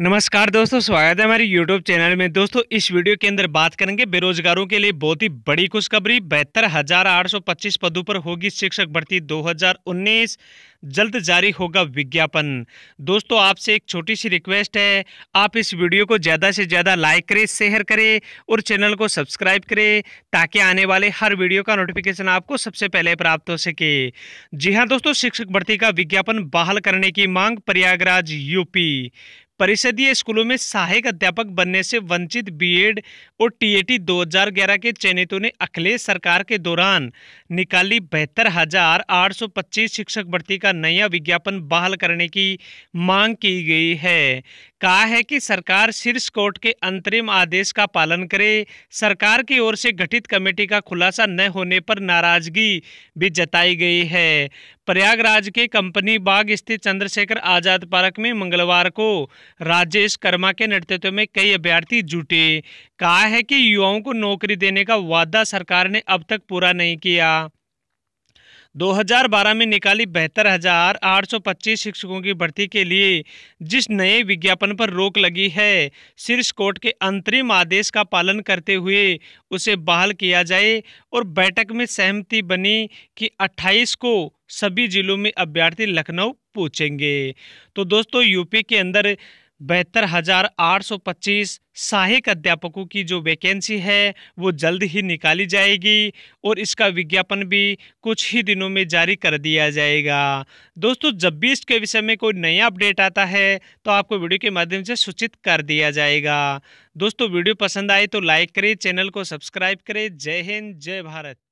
नमस्कार दोस्तों स्वागत है हमारे यूट्यूब चैनल में दोस्तों इस वीडियो के अंदर बात करेंगे बेरोजगारों के लिए बहुत ही बड़ी खुशखबरी बहत्तर हजार आठ सौ पच्चीस पदों पर होगी शिक्षक भर्ती 2019 जल्द जारी होगा विज्ञापन दोस्तों आपसे एक छोटी सी रिक्वेस्ट है आप इस वीडियो को ज़्यादा से ज़्यादा लाइक करें शेयर करें और चैनल को सब्सक्राइब करें ताकि आने वाले हर वीडियो का नोटिफिकेशन आपको सबसे पहले प्राप्त हो सके जी हाँ दोस्तों शिक्षक भर्ती का विज्ञापन बहाल करने की मांग प्रयागराज यूपी परिषदीय स्कूलों में सहायक अध्यापक बनने से वंचित बीएड और टीएटी 2011 के चयनितों ने अखिलेश सरकार के दौरान निकाली बहत्तर हजार आठ सौ पच्चीस शिक्षक भर्ती का नया विज्ञापन बहाल करने की मांग की गई है कहा है कि सरकार शीर्ष कोर्ट के अंतरिम आदेश का पालन करे सरकार की ओर से गठित कमेटी का खुलासा न होने पर नाराजगी भी जताई गई है प्रयागराज के कंपनी बाग स्थित चंद्रशेखर आजाद पार्क में मंगलवार को राजेश कर्मा के नेतृत्व में कई अभ्यर्थी जुटे कहा है कि युवाओं को नौकरी देने का वादा सरकार ने अब तक पूरा नहीं किया 2012 में निकाली बहत्तर हजार आठ सौ पच्चीस शिक्षकों की भर्ती के लिए जिस नए विज्ञापन पर रोक लगी है शीर्ष कोर्ट के अंतरिम आदेश का पालन करते हुए उसे बहाल किया जाए और बैठक में सहमति बनी कि 28 को सभी जिलों में अभ्यर्थी लखनऊ पूछेंगे तो दोस्तों यूपी के अंदर बहत्तर हजार आठ सौ पच्चीस सहायक अध्यापकों की जो वैकेंसी है वो जल्द ही निकाली जाएगी और इसका विज्ञापन भी कुछ ही दिनों में जारी कर दिया जाएगा दोस्तों जब भी इसके विषय में कोई नया अपडेट आता है तो आपको वीडियो के माध्यम से सूचित कर दिया जाएगा दोस्तों वीडियो पसंद आए तो लाइक करें चैनल को सब्सक्राइब करें जय हिंद जय भारत